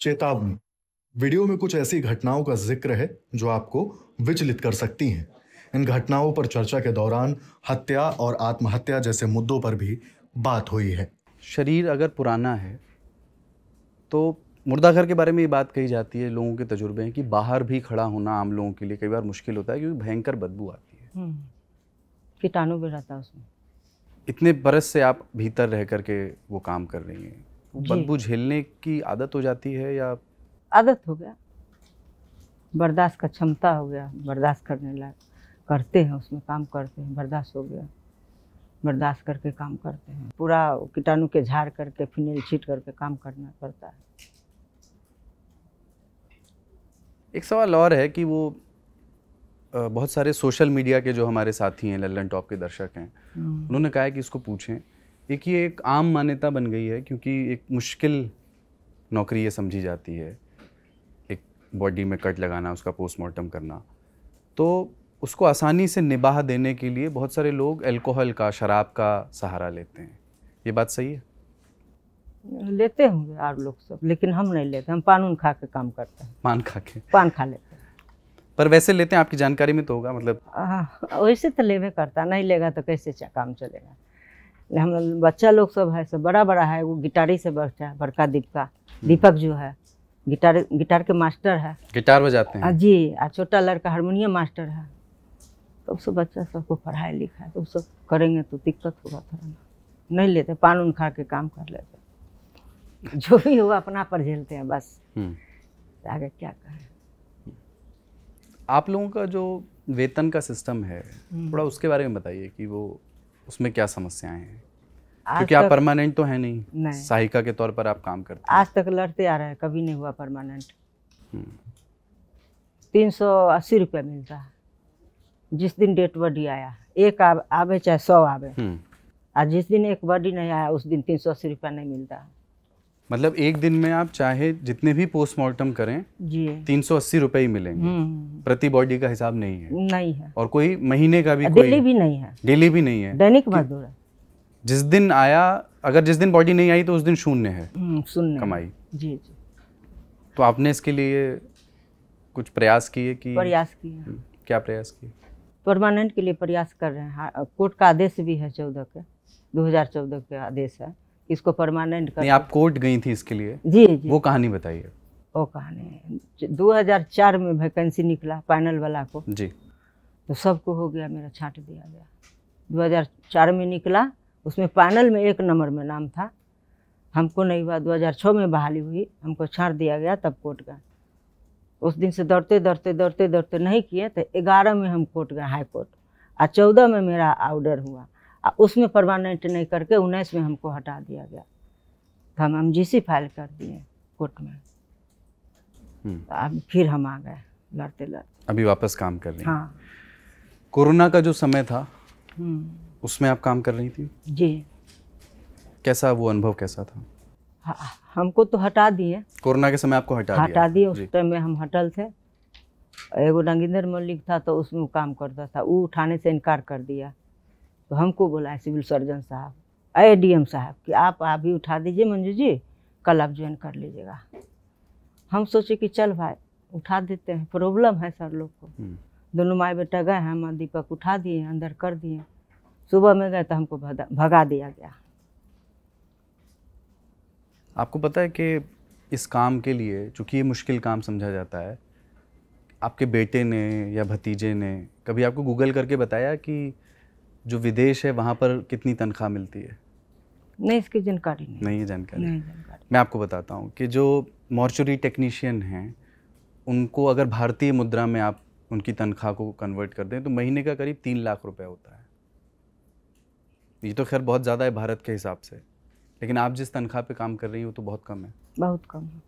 चेतावनी वीडियो में कुछ ऐसी घटनाओं का जिक्र है जो आपको विचलित कर सकती हैं इन घटनाओं पर चर्चा के दौरान हत्या और आत्महत्या जैसे मुद्दों पर भी बात हुई है शरीर अगर पुराना है तो मुर्दा घर के बारे में ये बात कही जाती है लोगों के तजुर्बे हैं कि बाहर भी खड़ा होना आम लोगों के लिए कई बार मुश्किल होता है क्योंकि भयंकर बदबू आती है हम्म। कीटाणु भी रहता है उसमें इतने बरस से आप भीतर रह करके वो काम कर रही हैं बदबू झेलने की आदत हो जाती है या आदत हो गया बर्दाश्त का क्षमता हो गया बर्दाश्त करने लायक करते हैं उसमें काम करते हैं बर्दाश्त हो गया बर्दाश्त करके काम करते हैं पूरा कीटाणु के झाड़ करके फिनेल छीट करके काम करना पड़ता है एक सवाल और है कि वो बहुत सारे सोशल मीडिया के जो हमारे साथी हैं लल्लन टॉप के दर्शक हैं हम्म। उन्होंने कहा है कि इसको पूछें एक ये एक आम मान्यता बन गई है क्योंकि एक मुश्किल नौकरी ये समझी जाती है एक बॉडी में कट लगाना उसका पोस्टमार्टम करना तो उसको आसानी से निबाह देने के लिए बहुत सारे लोग अल्कोहल का शराब का सहारा लेते हैं ये बात सही है लेते होंगे और लोग सब लेकिन हम नहीं लेते हम पान उन खा के काम करते हैं पान खा के पान खा लेते हैं पर वैसे लेते हैं आपकी जानकारी में तो होगा मतलब वैसे तो लेवे करता नहीं लेगा तो कैसे काम चलेगा हम बच्चा लोग सब है सब बड़ा बड़ा है वो गिटारी से बच्चा है बड़का दीपका दीपक जो है गिटार गिटार के मास्टर है गिटार बजाते हैं जी और छोटा लड़का हारमोनियम मास्टर है तो सब बच्चा सबको पढ़ाई लिखा है तो सब करेंगे तो दिक्कत होगा थोड़ा नहीं लेते पान उन खा के काम कर लेते जो भी हो अपना पर झेलते हैं बस हम्म। आगे क्या करें आप लोगों का जो वेतन का सिस्टम है हम्म। थोड़ा उसके बारे में बताइए कि वो उसमें क्या समस्याएं हैं क्योंकि आप परमानेंट तो है नहीं, नहीं। सहायिका के तौर पर आप काम करते हैं आज तक लड़ते आ रहे हैं कभी नहीं हुआ परमानेंट हम्म। तीन सौ अस्सी रुपया मिलता है जिस दिन डेट बॉडी आया एक आवे चाहे सौ आवे और हम्म। जिस दिन एक बॉडी नहीं आया उस दिन तीन सौ अस्सी रुपया नहीं मिलता मतलब एक दिन में आप चाहे जितने भी पोस्टमार्टम करें तीन सौ अस्सी रुपए ही मिलेंगे हम्म। प्रति बॉडी का हिसाब नहीं है नहीं है और कोई महीने का भी डेली भी नहीं है डेली भी नहीं है दैनिक मजदूर है जिस दिन आया अगर जिस दिन बॉडी नहीं आई तो उस दिन शून्य है हम्म, शून्य कमाई जी जी तो आपने इसके लिए कुछ प्रयास किए कि प्रयास किए हम्म, क्या प्रयास किए परमानेंट के लिए प्रयास कर रहे हैं कोर्ट का आदेश भी है चौदह के दो के आदेश है इसको परमानेंट कर नहीं, आप कोर्ट गई थी इसके लिए जी जी वो कहानी बताइए वो कहानी 2004 में वैकेंसी निकला पैनल वाला को जी तो सबको हो गया मेरा छाट दिया गया 2004 में निकला उसमें पैनल में एक नंबर में नाम था हमको नहीं हुआ 2006 में बहाली हुई हमको छाट दिया गया तब कोर्ट गए उस दिन से दौड़ते दौड़ते दौड़ते दौड़ते नहीं किए तो ग्यारह में हम कोर्ट गए हाई कोर्ट और चौदह में मेरा ऑर्डर हुआ उसमें परमानेंट नहीं करके उन्नीस में हमको हटा दिया गया तो हम एम जी फाइल कर दिए कोर्ट में हम्म। तो अब फिर हम आ गए लड़ते लड़ते अभी वापस काम कर हैं हाँ कोरोना का जो समय था हम्म। उसमें आप काम कर रही थी जी कैसा वो अनुभव कैसा था हमको तो हटा दिए कोरोना के समय आपको हटा हटा दिए उस टाइम में हम हटल थे एगो रंगिंदर मल्लिक था तो उसमें काम करता था वो उठाने से इनकार कर दिया तो हमको बोला है सिविल सर्जन साहब ए एम साहब कि आप अभी उठा दीजिए मंजू जी कल आप ज्वाइन कर लीजिएगा हम सोचे कि चल भाई उठा देते हैं प्रॉब्लम है सर लोग को हम्म। दोनों माए बेटा गए हैं माँ दीपक उठा दिए अंदर कर दिए सुबह में गए तो हमको भगा दिया गया आपको पता है कि इस काम के लिए चूँकि ये मुश्किल काम समझा जाता है आपके बेटे ने या भतीजे ने कभी आपको गूगल करके बताया कि जो विदेश है वहाँ पर कितनी तनख्वाह मिलती है नहीं इसकी जानकारी नहीं नहीं जानकारी नहीं जानकारी मैं आपको बताता हूँ कि जो मॉर्चुरी टेक्नीशियन हैं उनको अगर भारतीय मुद्रा में आप उनकी तनख्वाह को कन्वर्ट कर दें तो महीने का करीब तीन लाख रुपए होता है ये तो खैर बहुत ज़्यादा है भारत के हिसाब से लेकिन आप जिस तनख्वाह पे काम कर रही हो तो बहुत कम है बहुत कम है